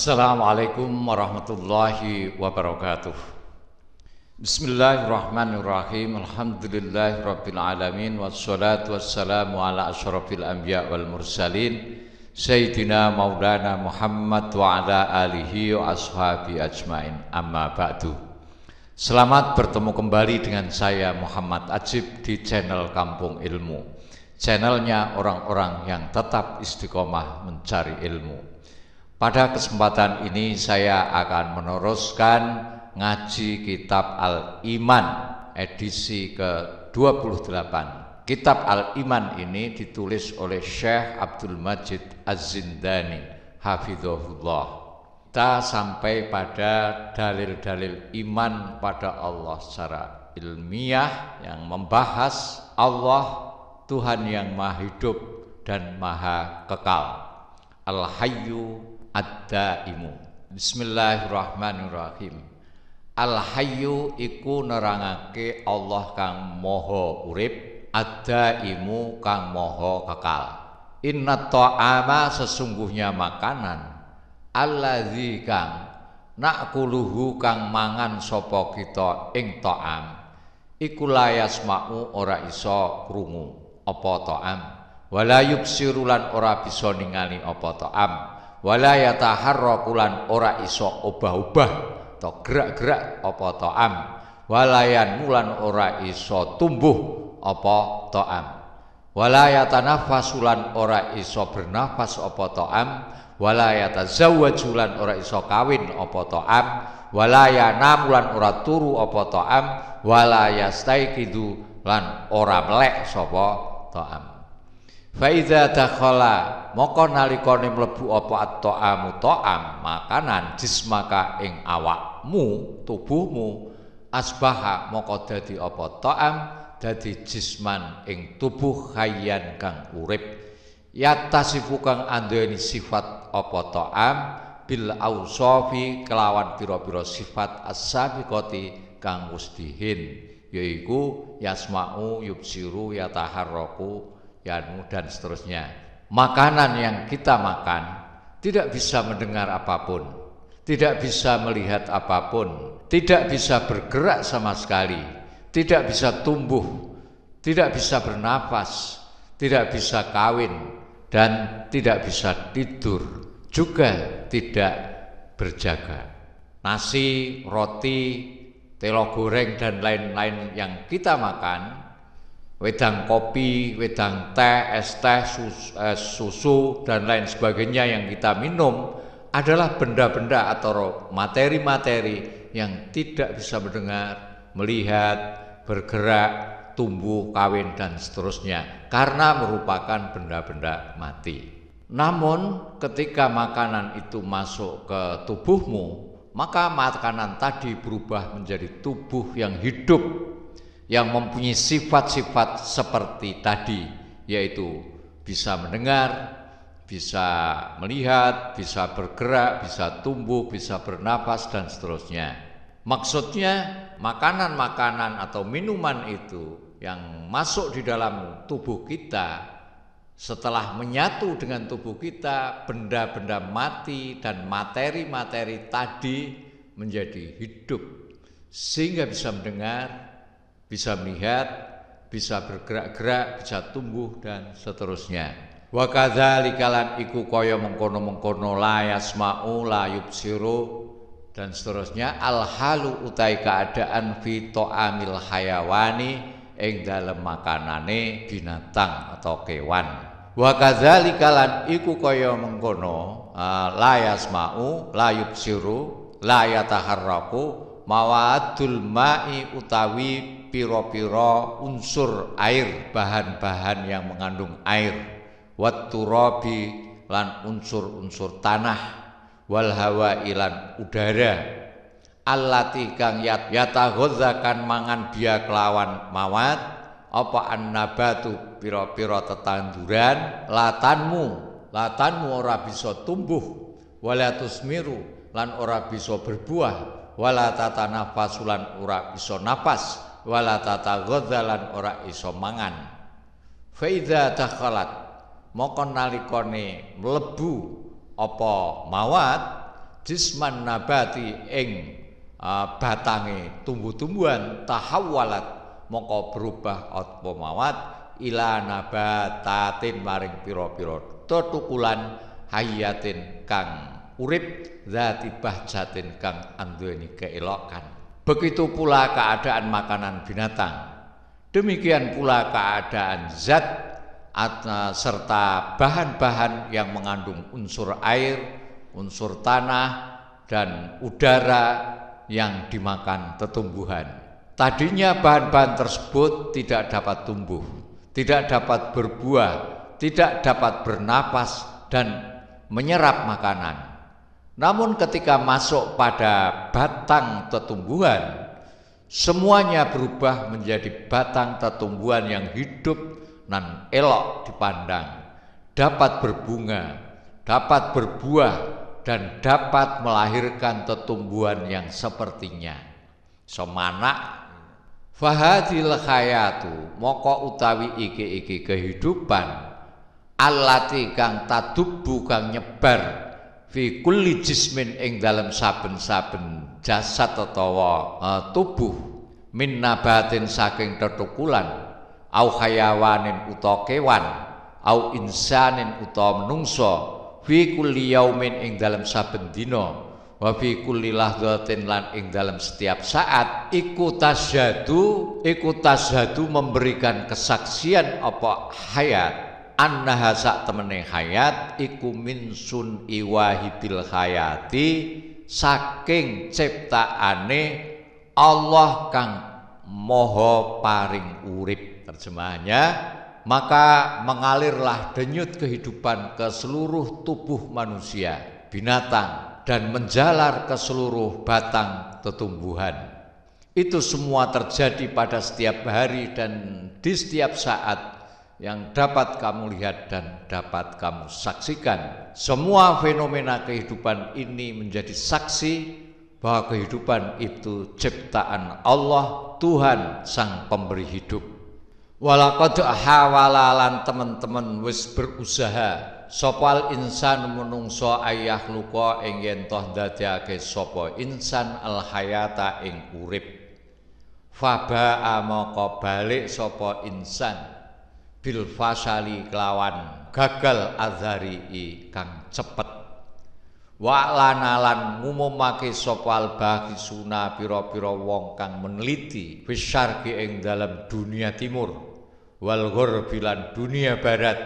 Assalamualaikum warahmatullahi wabarakatuh Bismillahirrahmanirrahim Alhamdulillahirrabbilalamin. Wassalatu wassalamu ala ashrafil anbiya wal mursalin Sayyidina maulana Muhammad wa ala alihi wa ashabi ajmain Amma ba'du Selamat bertemu kembali dengan saya Muhammad Ajib di channel Kampung Ilmu Channelnya orang-orang yang tetap istiqomah mencari ilmu pada kesempatan ini saya akan meneruskan ngaji kitab Al-Iman edisi ke-28. Kitab Al-Iman ini ditulis oleh Syekh Abdul Majid Az-Zindani, hafizahullah. Kita sampai pada dalil-dalil iman pada Allah secara ilmiah yang membahas Allah Tuhan yang Maha Hidup dan Maha Kekal. Al-Hayyu ad-daimu. Bismillahirrahmanirrahim. Al-Hayyu iku nerangake Allah kang moho Urip, ad-daimu kang moho Kekal. Inna ta'ama sesungguhnya makanan alladzi kang nakuluhu kang mangan sopokito kita ing ta'am. Iku layas mau ora iso krungu apa ta'am. Walayub sirulan ora bisa ningali apa ta'am wala yataharraku kulan ora iso obah-obah to gerak-gerak apa am. walayan mulan ora iso tumbuh apa am. wala yatanaffasu lan ora iso bernafas apa am. wala yatazawwaju lan ora iso kawin apa to am. Walaya namulan ora turu apa ta'am walaya staikidu lan ora melek sapa am. Faiza dakhala moko nalikane mlebu apa at-ta'amu ta'am makanan jismaka ing awakmu tubuhmu asbaha moko dadi apa ta'am dadi jisman ing tubuh hayyan kang urip yatasifu kang anduweni sifat apa ta'am bil ausafi kelawan pira-pira sifat as-sabiqati kang wis dihin yaiku yasma'u yubsiru yataharraku ya dan seterusnya. Makanan yang kita makan tidak bisa mendengar apapun, tidak bisa melihat apapun, tidak bisa bergerak sama sekali, tidak bisa tumbuh, tidak bisa bernafas, tidak bisa kawin, dan tidak bisa tidur, juga tidak berjaga. Nasi, roti, telur goreng, dan lain-lain yang kita makan wedang kopi, wedang teh, es teh, sus, eh, susu dan lain sebagainya yang kita minum adalah benda-benda atau materi-materi yang tidak bisa mendengar, melihat, bergerak, tumbuh, kawin dan seterusnya karena merupakan benda-benda mati. Namun ketika makanan itu masuk ke tubuhmu, maka makanan tadi berubah menjadi tubuh yang hidup yang mempunyai sifat-sifat seperti tadi, yaitu bisa mendengar, bisa melihat, bisa bergerak, bisa tumbuh, bisa bernapas dan seterusnya. Maksudnya, makanan-makanan atau minuman itu yang masuk di dalam tubuh kita setelah menyatu dengan tubuh kita, benda-benda mati dan materi-materi tadi menjadi hidup, sehingga bisa mendengar, bisa melihat, bisa bergerak-gerak, bisa tumbuh dan seterusnya. Wa kadzalikalan iku kaya mengkono-mengkono la yasma'u la yubsiru dan seterusnya al halu utai keadaan fi ta'amil hayawani ing dalem makanane binatang atau kewan. Wa kadzalikalan iku kaya mengkono la yasma'u la yubsiru la yataharraku mawadul ma'i utawi piro-piro unsur air, bahan-bahan yang mengandung air, robi lan unsur-unsur tanah, wal hawa ilan udara, allati kang yat yataghadzakan mangan dia kelawan mawat apa annabatu piro-piro tetanduran latanmu latanmu ora bisa tumbuh walatus miru lan ora bisa berbuah wala tatanafasulan ora bisa napas wala godalan ora iso mangan fa idza dakhalat moko nalikane mlebu apa mawat jisman nabati ing uh, batange tumbuh-tumbuhan tahawalat moko berubah apa mawat ila nabatatin maring pira-pira tetukulan hayatin kang urip zati bahjatin kang anduweni keelokan Begitu pula keadaan makanan binatang. Demikian pula keadaan zat e, serta bahan-bahan yang mengandung unsur air, unsur tanah, dan udara yang dimakan tetumbuhan. Tadinya bahan-bahan tersebut tidak dapat tumbuh, tidak dapat berbuah, tidak dapat bernapas dan menyerap makanan. Namun ketika masuk pada batang tetumbuhan, semuanya berubah menjadi batang tetumbuhan yang hidup dan elok dipandang, dapat berbunga, dapat berbuah, dan dapat melahirkan tetumbuhan yang sepertinya. Semana Fahadil khayatu moko utawi iki-iki kehidupan alati kang tadubu kang nyebar fi kulli jismin ing dalam saben-saben jasad atau uh, e, tubuh min nabatin saking tertukulan, au hayawanin uta kewan au insanin uta menungso fi kulli yaumin ing dalam saben dino, wa fi kulli lahdhatin lan ing dalam setiap saat iku tasyadu iku tasyadu memberikan kesaksian apa hayat annaha sak temene hayat iku min sun iwahidil hayati saking ciptaane Allah kang moho paring urip terjemahannya maka mengalirlah denyut kehidupan ke seluruh tubuh manusia binatang dan menjalar ke seluruh batang tetumbuhan itu semua terjadi pada setiap hari dan di setiap saat yang dapat kamu lihat dan dapat kamu saksikan. Semua fenomena kehidupan ini menjadi saksi bahwa kehidupan itu ciptaan Allah Tuhan Sang Pemberi Hidup. Walakad hawalalan teman-teman wis berusaha sopal insan menungso ayah luka ingin toh dadiake sopo insan alhayata ing urip. Faba amoko balik sopo insan bil fasali kelawan gagal azhari kang cepet wa lanalan ngumumake sopal bagi suna piro-piro wong kang meneliti bisyarki ing dalam dunia timur wal bilan dunia barat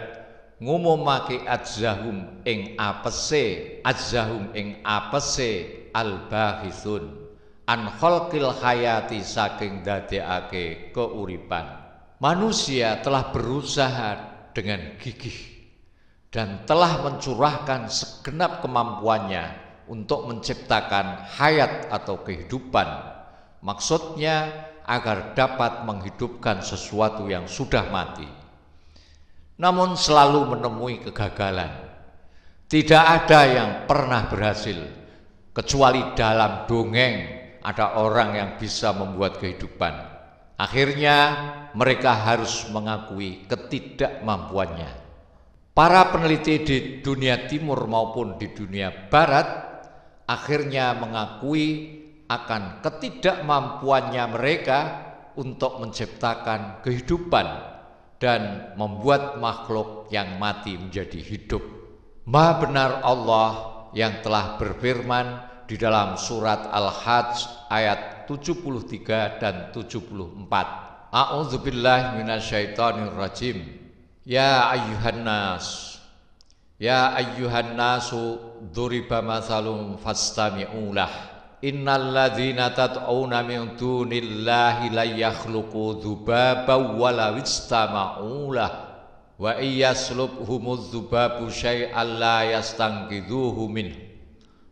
ngumumake ajzahum ing apese ajzahum ing apese al bahisun an khalqil hayati saking dadekake keuripan Manusia telah berusaha dengan gigih dan telah mencurahkan segenap kemampuannya untuk menciptakan hayat atau kehidupan. Maksudnya agar dapat menghidupkan sesuatu yang sudah mati. Namun selalu menemui kegagalan. Tidak ada yang pernah berhasil kecuali dalam dongeng ada orang yang bisa membuat kehidupan. Akhirnya mereka harus mengakui ketidakmampuannya. Para peneliti di dunia timur maupun di dunia barat akhirnya mengakui akan ketidakmampuannya mereka untuk menciptakan kehidupan dan membuat makhluk yang mati menjadi hidup. Maha benar Allah yang telah berfirman di dalam surat Al-Hajj ayat 73 dan 74. A'udzubillahi minasyaitonirrajim. Ya ayyuhan nas. Ya ayyuhan nasu duriba mathalun fastami'ulah. Innal ladzina tad'una min dunillahi la yakhluqu dzubaba wa la istama'ulah wa iyaslubhumudz dzubabu syai'an la yastanqidhuhu min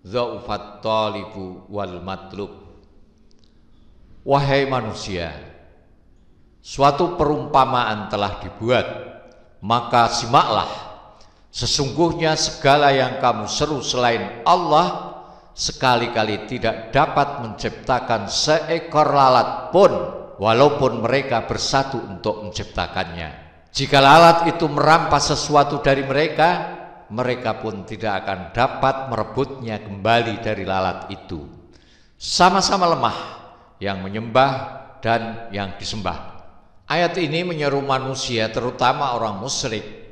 dza'ufat talibu wal matlub Wahai manusia, Suatu perumpamaan telah dibuat, maka simaklah, sesungguhnya segala yang kamu seru selain Allah sekali-kali tidak dapat menciptakan seekor lalat pun walaupun mereka bersatu untuk menciptakannya. Jika lalat itu merampas sesuatu dari mereka, mereka pun tidak akan dapat merebutnya kembali dari lalat itu. Sama-sama lemah yang menyembah dan yang disembah. Ayat ini menyeru manusia terutama orang musyrik.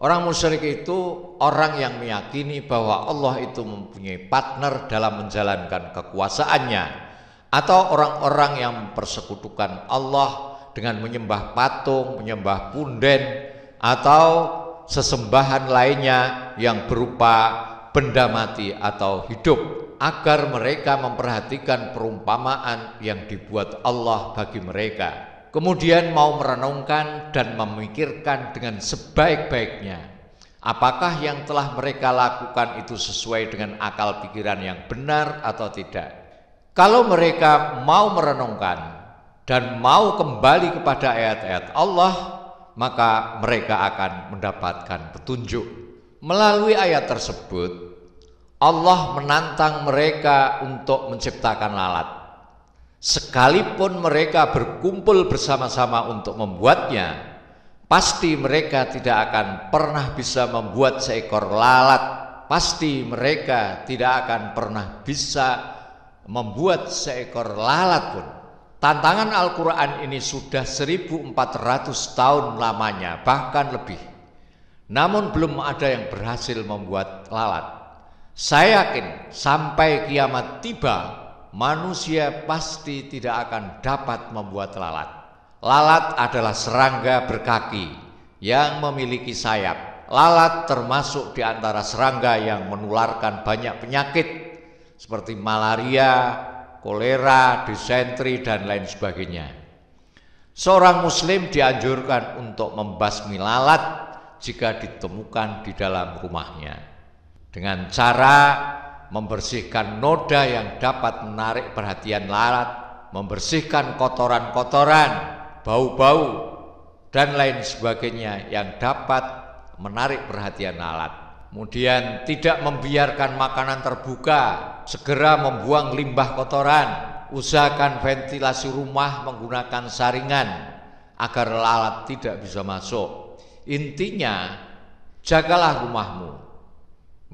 Orang musyrik itu orang yang meyakini bahwa Allah itu mempunyai partner dalam menjalankan kekuasaannya atau orang-orang yang mempersekutukan Allah dengan menyembah patung, menyembah punden atau sesembahan lainnya yang berupa benda mati atau hidup agar mereka memperhatikan perumpamaan yang dibuat Allah bagi mereka kemudian mau merenungkan dan memikirkan dengan sebaik-baiknya apakah yang telah mereka lakukan itu sesuai dengan akal pikiran yang benar atau tidak. Kalau mereka mau merenungkan dan mau kembali kepada ayat-ayat Allah, maka mereka akan mendapatkan petunjuk. Melalui ayat tersebut, Allah menantang mereka untuk menciptakan lalat. Sekalipun mereka berkumpul bersama-sama untuk membuatnya, pasti mereka tidak akan pernah bisa membuat seekor lalat. Pasti mereka tidak akan pernah bisa membuat seekor lalat pun. Tantangan Al-Quran ini sudah 1400 tahun lamanya, bahkan lebih. Namun belum ada yang berhasil membuat lalat. Saya yakin sampai kiamat tiba, manusia pasti tidak akan dapat membuat lalat. Lalat adalah serangga berkaki yang memiliki sayap. Lalat termasuk di antara serangga yang menularkan banyak penyakit seperti malaria, kolera, disentri, dan lain sebagainya. Seorang Muslim dianjurkan untuk membasmi lalat jika ditemukan di dalam rumahnya, dengan cara membersihkan noda yang dapat menarik perhatian lalat, membersihkan kotoran-kotoran, bau-bau, dan lain sebagainya yang dapat menarik perhatian lalat. Kemudian tidak membiarkan makanan terbuka, segera membuang limbah kotoran, usahakan ventilasi rumah menggunakan saringan agar lalat tidak bisa masuk. Intinya, jagalah rumahmu,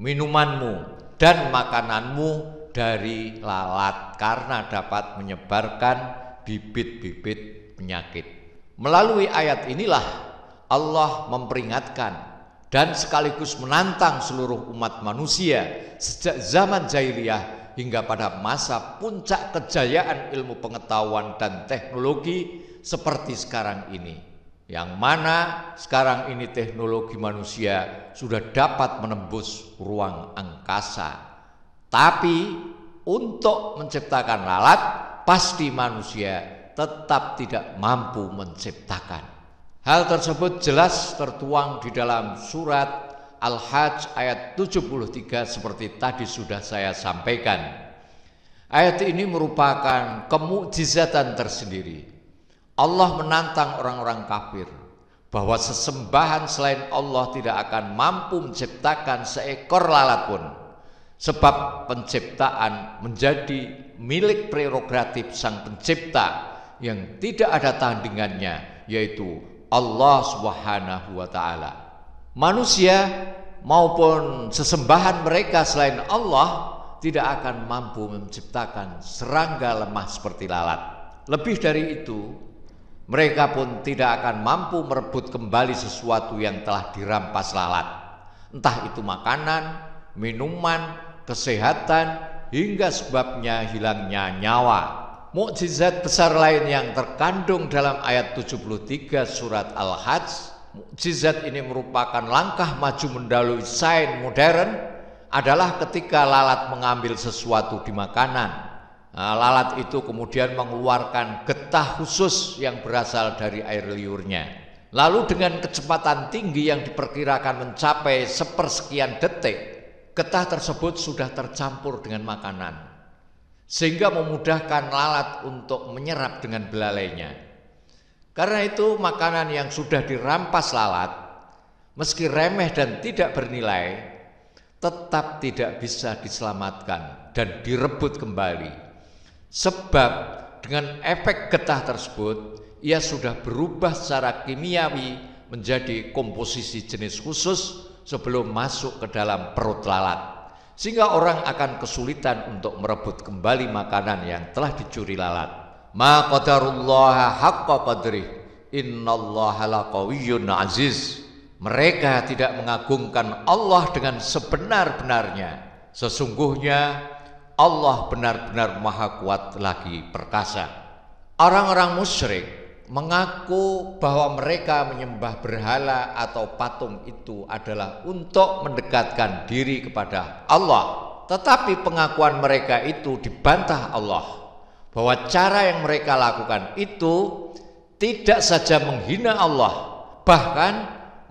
minumanmu, dan makananmu dari lalat karena dapat menyebarkan bibit-bibit penyakit. Melalui ayat inilah Allah memperingatkan dan sekaligus menantang seluruh umat manusia sejak zaman jahiliyah hingga pada masa puncak kejayaan ilmu pengetahuan dan teknologi seperti sekarang ini yang mana sekarang ini teknologi manusia sudah dapat menembus ruang angkasa. Tapi untuk menciptakan lalat pasti manusia tetap tidak mampu menciptakan. Hal tersebut jelas tertuang di dalam surat Al-Hajj ayat 73 seperti tadi sudah saya sampaikan. Ayat ini merupakan kemujizatan tersendiri Allah menantang orang-orang kafir bahwa sesembahan selain Allah tidak akan mampu menciptakan seekor lalat pun sebab penciptaan menjadi milik prerogatif sang pencipta yang tidak ada tandingannya yaitu Allah Subhanahu wa taala. Manusia maupun sesembahan mereka selain Allah tidak akan mampu menciptakan serangga lemah seperti lalat. Lebih dari itu, mereka pun tidak akan mampu merebut kembali sesuatu yang telah dirampas lalat. Entah itu makanan, minuman, kesehatan, hingga sebabnya hilangnya nyawa. Mukjizat besar lain yang terkandung dalam ayat 73 surat Al-Hajj Mukjizat ini merupakan langkah maju mendalui sains modern adalah ketika lalat mengambil sesuatu di makanan, Nah, lalat itu kemudian mengeluarkan getah khusus yang berasal dari air liurnya. Lalu dengan kecepatan tinggi yang diperkirakan mencapai sepersekian detik, getah tersebut sudah tercampur dengan makanan. Sehingga memudahkan lalat untuk menyerap dengan belalainya. Karena itu makanan yang sudah dirampas lalat, meski remeh dan tidak bernilai, tetap tidak bisa diselamatkan dan direbut kembali Sebab dengan efek getah tersebut, ia sudah berubah secara kimiawi menjadi komposisi jenis khusus sebelum masuk ke dalam perut lalat. Sehingga orang akan kesulitan untuk merebut kembali makanan yang telah dicuri lalat. Ma qadarullaha haqqa qadrih. Innallaha laqawiyun aziz. Mereka tidak mengagungkan Allah dengan sebenar-benarnya. Sesungguhnya Allah benar-benar maha kuat lagi perkasa. Orang-orang musyrik mengaku bahwa mereka menyembah berhala atau patung itu adalah untuk mendekatkan diri kepada Allah. Tetapi pengakuan mereka itu dibantah Allah bahwa cara yang mereka lakukan itu tidak saja menghina Allah, bahkan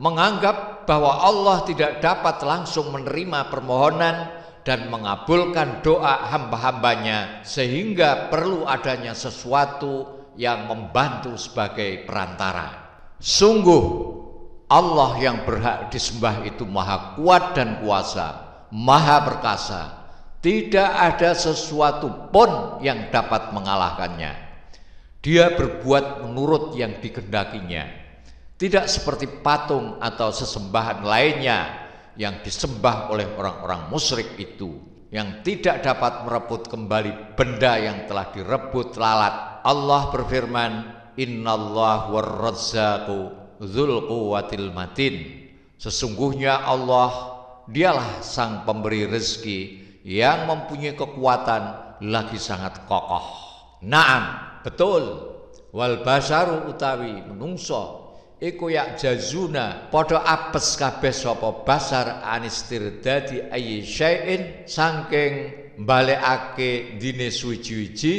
menganggap bahwa Allah tidak dapat langsung menerima permohonan dan mengabulkan doa hamba-hambanya sehingga perlu adanya sesuatu yang membantu sebagai perantara. Sungguh Allah yang berhak disembah itu maha kuat dan kuasa, maha perkasa. Tidak ada sesuatu pun yang dapat mengalahkannya. Dia berbuat menurut yang dikendakinya. Tidak seperti patung atau sesembahan lainnya yang disembah oleh orang-orang musyrik itu yang tidak dapat merebut kembali benda yang telah direbut lalat. Allah berfirman, "Innallaha warrazzaku dzul quwwatil matin." Sesungguhnya Allah dialah sang pemberi rezeki yang mempunyai kekuatan lagi sangat kokoh. Naam, betul. Wal basaru utawi menungso iku yak jazuna padha apes kabeh sapa basar anistirdadi ayi syai'in saking balekake dine suci-suci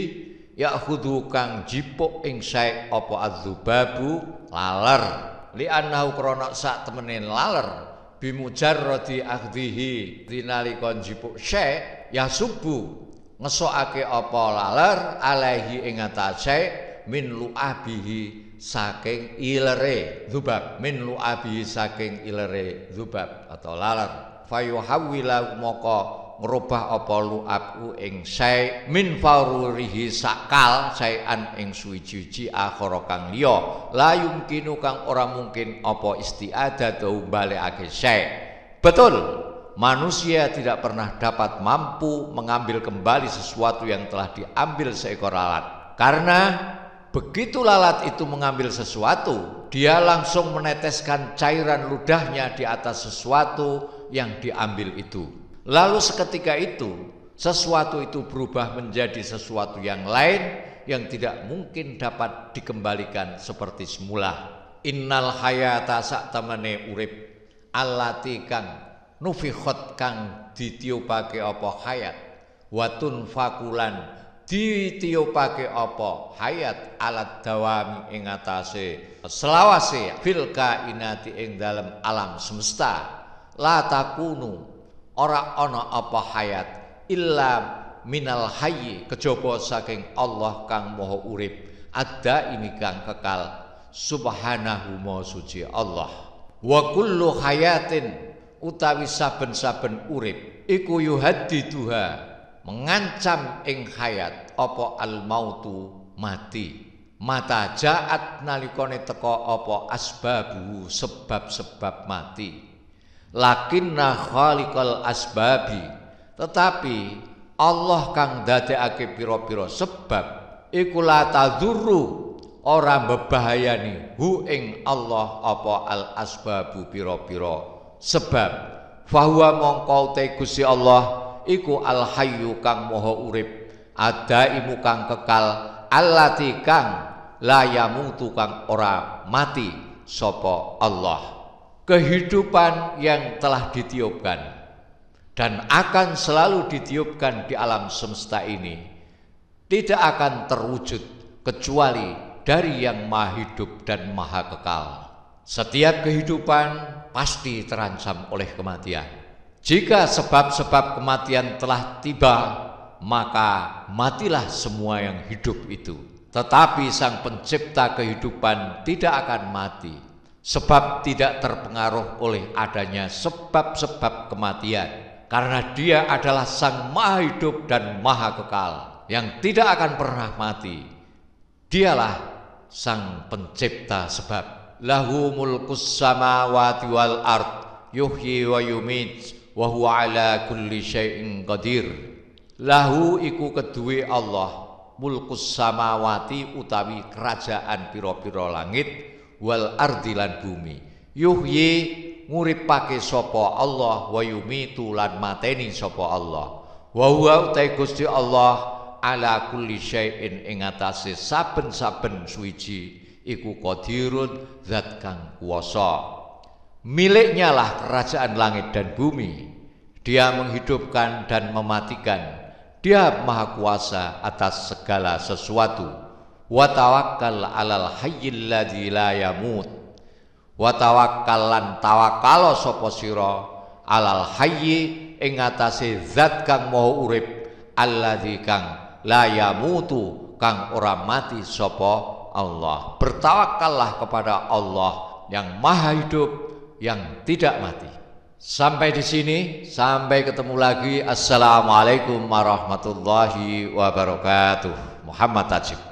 ya khudu kang jipuk ing sae apa adzubabu laler li annahu krana sak temene laler bimujarradi akhdhihi dinalika jipuk sae ya subu ngesokake apa laler alaihi ing atase min luabihi saking ilere zubab min luabi saking ilere zubab atau lalat fayuhawwila moko ngrubah apa luabku ing sai min farurihi sakal sayan ing suwi suwi akhara kang liya la yumkinu kang ora mungkin apa isti'adatu balekake sai betul manusia tidak pernah dapat mampu mengambil kembali sesuatu yang telah diambil seekor lalat karena Begitu lalat itu mengambil sesuatu, dia langsung meneteskan cairan ludahnya di atas sesuatu yang diambil itu. Lalu seketika itu, sesuatu itu berubah menjadi sesuatu yang lain yang tidak mungkin dapat dikembalikan seperti semula. Innal hayata saktamane urip allati kang nufikhot kang ditiupake opo hayat watun fakulan ditiyupake apa hayat alat dawami ing atase selawase fil kainati ing dalem alam semesta la takunu ora ana apa hayat illa minal hayyi kejaba saking Allah kang maha urip ada ini kang kekal subhanahu maha suci Allah wa kullu hayatin utawi saben-saben urip iku yuhaddiduha mengancam ing hayat apa al mautu mati mata jaat nalikone teko apa asbabu sebab-sebab mati lakinna khaliqal asbabi tetapi Allah kang dadekake pira-pira sebab ikulata la orang ora bebahayani hu ing Allah apa al asbabu piro piro sebab fahuwa mongko te Allah iku al hayyu kang moho urip ada imu kang kekal allati kang layamu tukang kang ora mati sopo Allah kehidupan yang telah ditiupkan dan akan selalu ditiupkan di alam semesta ini tidak akan terwujud kecuali dari yang maha hidup dan maha kekal. Setiap kehidupan pasti terancam oleh kematian. Jika sebab-sebab kematian telah tiba, maka matilah semua yang hidup itu. Tetapi sang pencipta kehidupan tidak akan mati, sebab tidak terpengaruh oleh adanya sebab-sebab kematian. Karena dia adalah sang maha hidup dan maha kekal, yang tidak akan pernah mati. Dialah sang pencipta sebab. Lahu mulkus samawati wal ard, yuhyi wa yumit, wa huwa ala kulli syai'in qadir lahu iku kedue Allah mulkus samawati utawi kerajaan pira-pira langit wal ardi lan bumi yuhyi nguripake sapa Allah wa yumitu lan mateni sapa Allah wa huwa utai Gusti Allah ala kulli syai'in ing atase saben-saben suwiji iku qadirun zat kang kuwasa miliknya lah kerajaan langit dan bumi dia menghidupkan dan mematikan. Dia maha kuasa atas segala sesuatu. Wa tawakkal 'alal hayyil ladzi la yamut. Wa tawakkal lan tawakkalo sapa sira 'alal hayyi ing atase zat kang maha urip alladzi kang la yamutu kang ora mati sapa Allah. Bertawakallah kepada Allah yang maha hidup yang tidak mati. Sampai di sini, sampai ketemu lagi. Assalamualaikum warahmatullahi wabarakatuh. Muhammad Tajib.